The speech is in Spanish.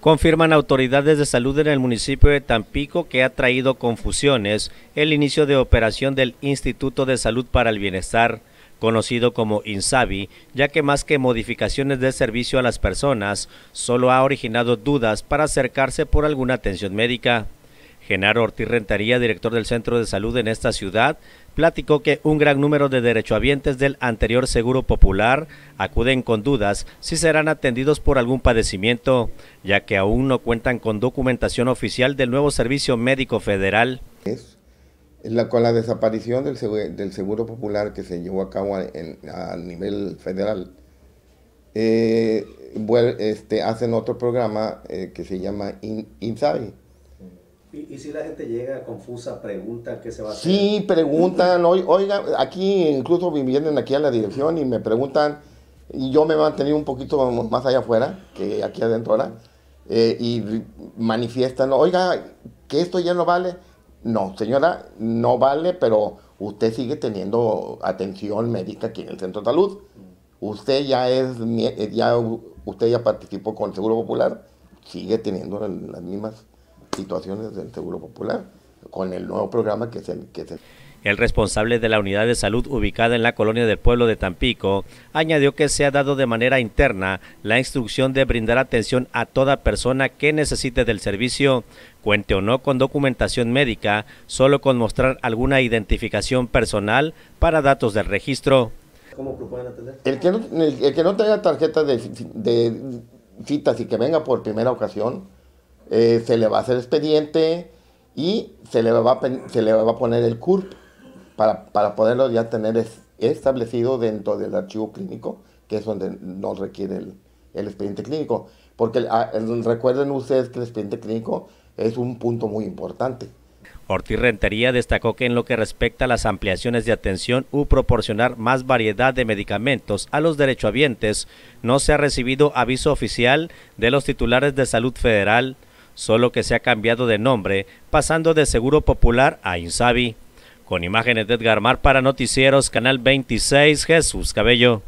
Confirman autoridades de salud en el municipio de Tampico que ha traído confusiones el inicio de operación del Instituto de Salud para el Bienestar, conocido como INSABI, ya que más que modificaciones de servicio a las personas, solo ha originado dudas para acercarse por alguna atención médica. Genaro Ortiz Rentaría, director del Centro de Salud en esta ciudad, platicó que un gran número de derechohabientes del anterior Seguro Popular acuden con dudas si serán atendidos por algún padecimiento, ya que aún no cuentan con documentación oficial del nuevo Servicio Médico Federal. Es la, con la desaparición del seguro, Popular que se llevó a cabo a, nivel federal, eh, este, hacen otro programa eh, que se llama Insabi, ¿Y, si la gente llega confusa, pregunta qué se va a hacer? Sí, preguntan, oiga, aquí incluso vienen aquí a la dirección y me preguntan, y yo me he un poquito más allá afuera que aquí adentro ahora, eh, y manifiestan, oiga, que esto ya no vale. No, señora, no vale, pero usted sigue teniendo atención médica aquí en el centro de salud. Usted ya es, ya, usted ya participó con el Seguro Popular, sigue teniendo las mismas situaciones del Seguro Popular con el nuevo programa que es el... Que es el responsable de la unidad de salud ubicada en la colonia del pueblo de Tampico añadió que se ha dado de manera interna la instrucción de brindar atención a toda persona que necesite del servicio, cuente o no con documentación médica, solo con mostrar alguna identificación personal para datos del registro. El que no, tenga tarjeta de, de citas y que venga por primera ocasión, eh, se le va a hacer expediente y se le va a, se le va a poner el CURP para, poderlo ya tener establecido dentro del archivo clínico, que es donde nos requiere el, expediente clínico. Porque ah, recuerden ustedes que el expediente clínico es un punto muy importante. Ortiz Rentería destacó que en lo que respecta a las ampliaciones de atención u proporcionar más variedad de medicamentos a los derechohabientes, no se ha recibido aviso oficial de los titulares de salud federal, solo que se ha cambiado de nombre, pasando de Seguro Popular a Insabi. Con imágenes de Edgar Mar para Noticieros, Canal 26, Jesús Cabello.